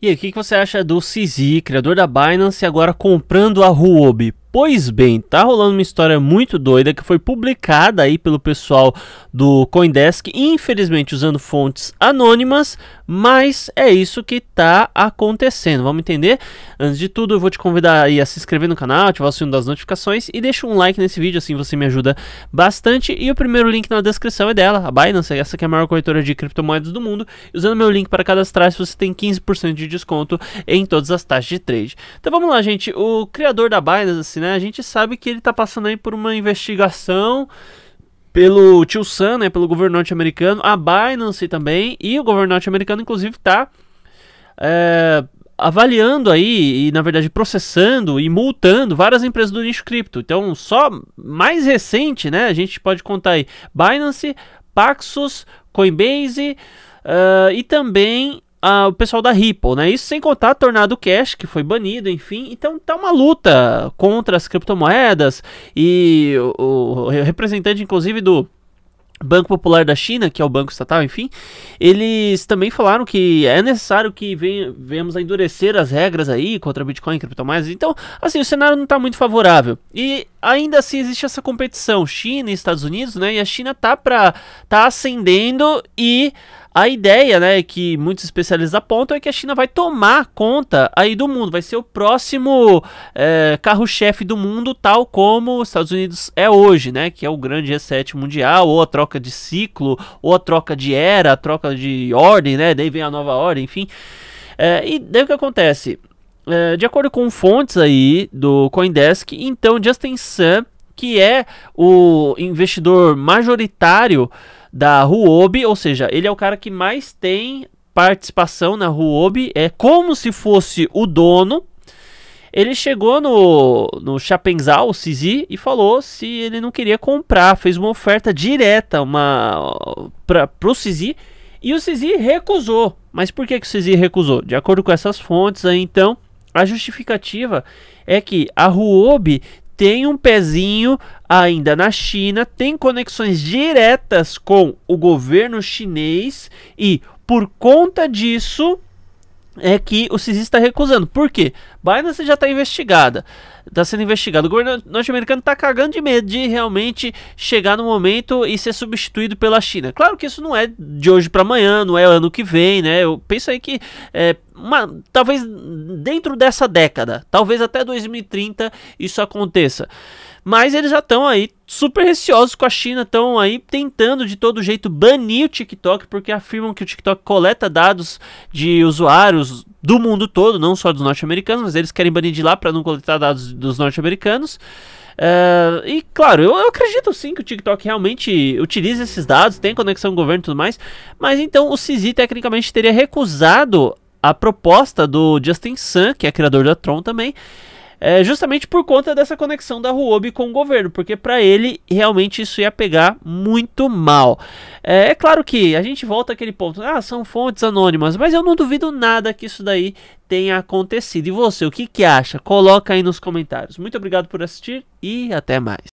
E aí, o que, que você acha do CZ, criador da Binance, agora comprando a Huobi? Pois bem, tá rolando uma história muito doida que foi publicada aí pelo pessoal do Coindesk, infelizmente usando fontes anônimas, mas é isso que tá acontecendo. Vamos entender? Antes de tudo, eu vou te convidar aí a se inscrever no canal, ativar o sino das notificações e deixa um like nesse vídeo, assim você me ajuda bastante. E o primeiro link na descrição é dela, a Binance, essa que é a maior corretora de criptomoedas do mundo. E usando meu link para cadastrar, você tem 15% de desconto em todas as taxas de trade. Então vamos lá, gente. O criador da Binance acontece, né? A gente sabe que ele está passando aí por uma investigação pelo tio Sam, né, pelo governo norte-americano, a Binance também, e o governo norte-americano, inclusive, está é, avaliando aí, e na verdade processando e multando várias empresas do nicho cripto. Então, só mais recente, né, a gente pode contar aí Binance, Paxos, Coinbase uh, e também o pessoal da Ripple, né? Isso sem contar Tornado Cash, que foi banido, enfim. Então tá uma luta contra as criptomoedas e o, o representante, inclusive, do Banco Popular da China, que é o banco estatal, enfim, eles também falaram que é necessário que venhamos a endurecer as regras aí contra Bitcoin e criptomoedas. Então, assim, o cenário não está muito favorável. E ainda assim existe essa competição China e Estados Unidos, né? E a China tá para tá ascendendo e a ideia, né, que muitos especialistas apontam é que a China vai tomar conta aí do mundo, vai ser o próximo é, carro-chefe do mundo, tal como os Estados Unidos é hoje, né, que é o grande G7 mundial, ou a troca de ciclo, ou a troca de era, a troca de ordem, né, daí vem a nova ordem, enfim. É, e daí o que acontece? é, de acordo com fontes aí do Coindesk, então Justin Sun, que é o investidor majoritário da Huobi, ou seja, ele é o cara que mais tem participação na Huobi, é como se fosse o dono. Ele chegou no, no Chapenzal, o Sisi, e falou se ele não queria comprar. Fez uma oferta direta uma, pra, pro Sisi e o Sisi recusou. Mas por que, que o Sisi recusou? De acordo com essas fontes aí, então, a justificativa é que a Huobi tem um pezinho ainda na China, tem conexões diretas com o governo chinês e por conta disso é que o CISI está recusando. Por quê? Binance já está investigada está sendo investigado. O governo norte-americano está cagando de medo de realmente chegar no momento e ser substituído pela China. Claro que isso não é de hoje para amanhã, não é ano que vem, né? Eu penso aí que é, uma, talvez dentro dessa década, talvez até 2030 isso aconteça. Mas eles já estão aí super receosos com a China, estão aí tentando de todo jeito banir o TikTok, porque afirmam que o TikTok coleta dados de usuários do mundo todo, não só dos norte-americanos, mas eles querem banir de lá para não coletar dados dos norte-americanos. Uh, e claro, eu, eu, acredito sim que o TikTok realmente utiliza esses dados, tem conexão com o governo e tudo mais, mas então o CZ tecnicamente teria recusado a proposta do Justin Sun, que é criador da Tron também, é, justamente por conta dessa conexão da Huobi com o governo, porque para ele realmente isso ia pegar muito mal. É, é, claro que a gente volta àquele ponto, ah, são fontes anônimas, mas eu não duvido nada que isso daí tenha acontecido. E você, o que, que acha? Coloca aí nos comentários. Muito obrigado por assistir e até mais.